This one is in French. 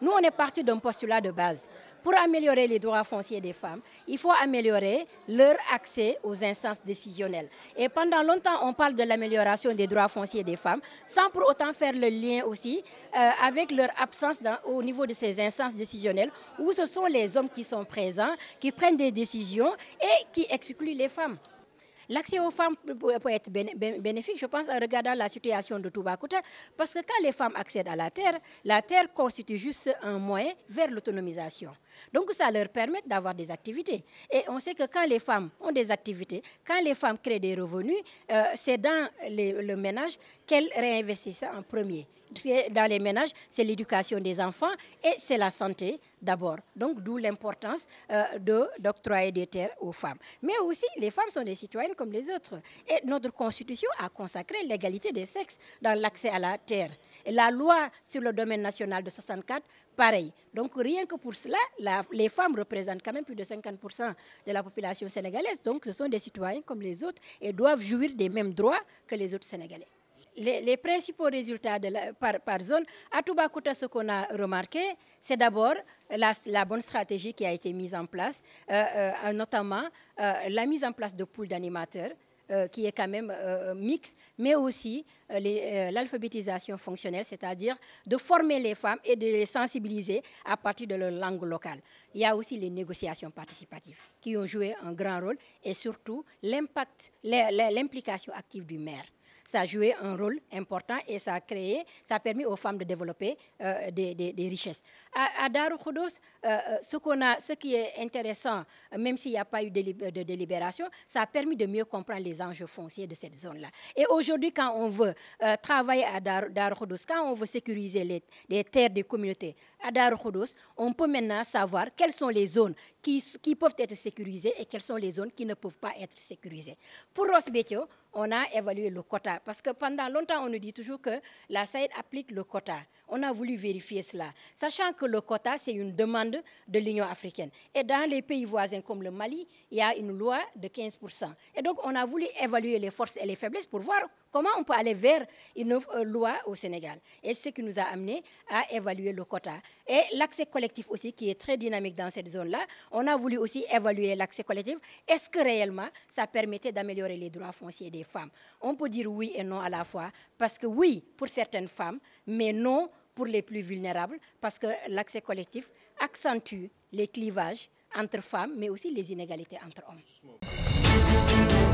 Nous, on est parti d'un postulat de base. Pour améliorer les droits fonciers des femmes, il faut améliorer leur accès aux instances décisionnelles. Et pendant longtemps, on parle de l'amélioration des droits fonciers des femmes, sans pour autant faire le lien aussi euh, avec leur absence au niveau de ces instances décisionnelles, où ce sont les hommes qui sont présents, qui prennent des décisions et qui excluent les femmes. L'accès aux femmes peut être bénéfique, je pense, en regardant la situation de Toubacouta, parce que quand les femmes accèdent à la terre, la terre constitue juste un moyen vers l'autonomisation. Donc ça leur permet d'avoir des activités. Et on sait que quand les femmes ont des activités, quand les femmes créent des revenus, euh, c'est dans le ménage qu'elles réinvestissent en premier dans les ménages, c'est l'éducation des enfants et c'est la santé d'abord. Donc d'où l'importance euh, de d'octroyer des terres aux femmes. Mais aussi, les femmes sont des citoyennes comme les autres. Et notre Constitution a consacré l'égalité des sexes dans l'accès à la terre. Et la loi sur le domaine national de 64, pareil. Donc rien que pour cela, les femmes représentent quand même plus de 50% de la population sénégalaise. Donc ce sont des citoyens comme les autres et doivent jouir des mêmes droits que les autres Sénégalais les, principaux résultats de par, zone, à Toubacouta, ce qu'on a remarqué, c'est d'abord la, bonne stratégie qui a été mise en place, euh, euh, notamment euh, la mise en place de poules d'animateurs. qui est quand même mixte, mais aussi l'alphabétisation fonctionnelle, c'est-à-dire de former les femmes et de les sensibiliser à partir de leur langue locale. Il y a aussi les négociations participatives qui ont joué un grand rôle et surtout l'impact, l'implication active du maire ça a joué un rôle important et ça a créé, ça a permis aux femmes de développer euh, des, richesses. À, à Daru euh, euh, ce, qu'on a, ce qui est intéressant, même s'il n'y a pas eu de, délibération, ça a permis de mieux comprendre les enjeux fonciers de cette zone-là. Et aujourd'hui, quand on veut travailler à Dar Khodos, quand on veut sécuriser les, les terres des communautés, à on peut maintenant savoir quelles sont les zones qui, peuvent être sécurisées et quelles sont les zones qui ne peuvent pas être sécurisées. Pour Rosbetio, on a évalué le quota parce que pendant longtemps, on nous dit toujours que la Saïd applique le quota. On a voulu vérifier cela, sachant que le quota, c'est une demande de l'Union africaine. Et dans les pays voisins comme le Mali, il y a une loi de 15%. Et donc, on a voulu évaluer les forces et les faiblesses pour voir comment on peut aller vers une euh, loi au Sénégal. Et ce qui nous a amené à évaluer le quota. Et l'accès collectif aussi, qui est très dynamique dans cette zone-là, on a voulu aussi évaluer l'accès collectif. Est-ce que réellement ça permettait d'améliorer les droits fonciers des femmes On peut dire oui et non à la fois, parce que oui pour certaines femmes, mais non pour les plus vulnérables, parce que l'accès collectif accentue les clivages entre femmes, mais aussi les inégalités entre hommes.